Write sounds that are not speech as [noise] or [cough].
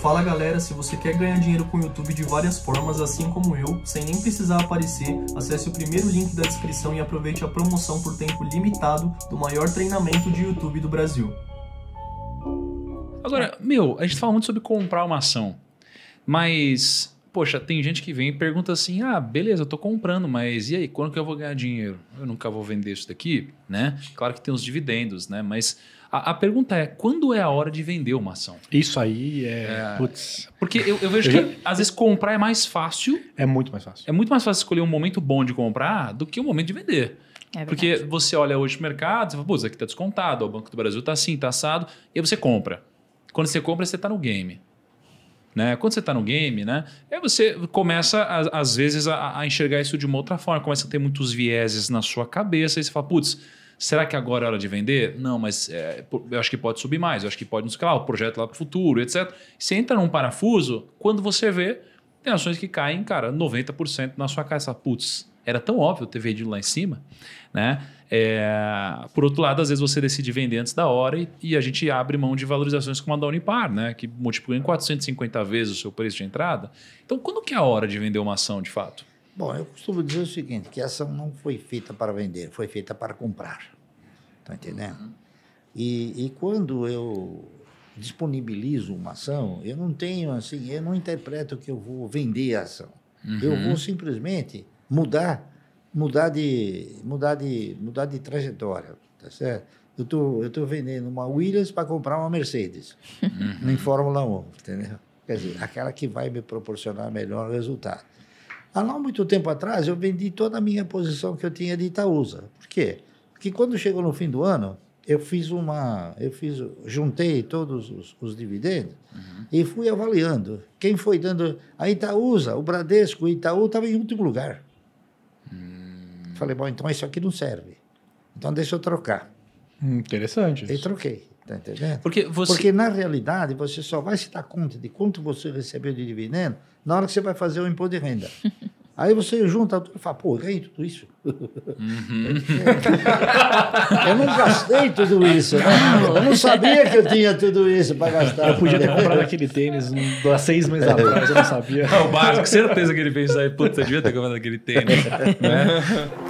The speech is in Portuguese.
Fala galera, se você quer ganhar dinheiro com o YouTube de várias formas, assim como eu, sem nem precisar aparecer, acesse o primeiro link da descrição e aproveite a promoção por tempo limitado do maior treinamento de YouTube do Brasil. Agora, meu, a gente fala muito sobre comprar uma ação, mas Poxa, tem gente que vem e pergunta assim: ah, beleza, eu tô comprando, mas e aí, quando que eu vou ganhar dinheiro? Eu nunca vou vender isso daqui, né? Claro que tem os dividendos, né? Mas a, a pergunta é: quando é a hora de vender uma ação? Isso aí é. é putz. Porque eu, eu vejo eu que já... às vezes comprar é mais fácil. É muito mais fácil. É muito mais fácil escolher um momento bom de comprar do que o um momento de vender. É Porque você olha hoje o mercado, você fala, isso aqui tá descontado, o Banco do Brasil tá assim, tá assado, e aí você compra. Quando você compra, você tá no game. Né? Quando você está no game, né? É você começa, a, às vezes, a, a, enxergar isso de uma outra forma. Começa a ter muitos vieses na sua cabeça e você fala, putz, será que agora é hora de vender? Não, mas é, eu acho que pode subir mais, eu acho que pode, nos o projeto lá para o futuro, etc. Você entra num parafuso, quando você vê, tem ações que caem, cara, 90% na sua casa. Putz, era tão óbvio ter vendido lá em cima, né? É, por outro lado, às vezes você decide vender antes da hora e, e a gente abre mão de valorizações como a da Unipar, né? Que multiplicou em 450 vezes o seu preço de entrada. Então, quando que é a hora de vender uma ação de fato? Bom, eu costumo dizer o seguinte, que a ação não foi feita para vender, foi feita para comprar. tá entendendo? Uhum. E, e quando eu disponibilizo uma ação, eu não tenho assim, eu não interpreto que eu vou vender a ação. Uhum. Eu vou simplesmente mudar, mudar de, mudar de, mudar de trajetória, tá certo? Eu tô, eu tô vendendo uma Williams para comprar uma Mercedes uhum. em Fórmula 1, entendeu? Quer dizer, aquela que vai me proporcionar melhor resultado. Há não muito tempo atrás, eu vendi toda a minha posição que eu tinha de Itaúsa. Por quê? Porque quando chegou no fim do ano, eu fiz uma, eu fiz, juntei todos os, os dividendos uhum. e fui avaliando quem foi dando a Itaúsa, o Bradesco, o Itaú estava em último lugar. Falei, bom, então isso aqui não serve. Então deixa eu trocar. Interessante. E troquei, tá entendendo? Porque, você... Porque na realidade você só vai se dar conta de quanto você recebeu de dividendo na hora que você vai fazer o imposto de renda. [laughs] Aí você junta tudo e fala, pô, ganhei tudo isso. Uhum. [laughs] eu não gastei tudo isso. Né? Eu não sabia que eu tinha tudo isso para gastar. Eu podia ter comprado aquele tênis há seis meses é. atrás, eu não sabia. Não, é o básico, certeza que ele fez isso aí. Puta, eu devia ter comprado aquele tênis. Né? [laughs]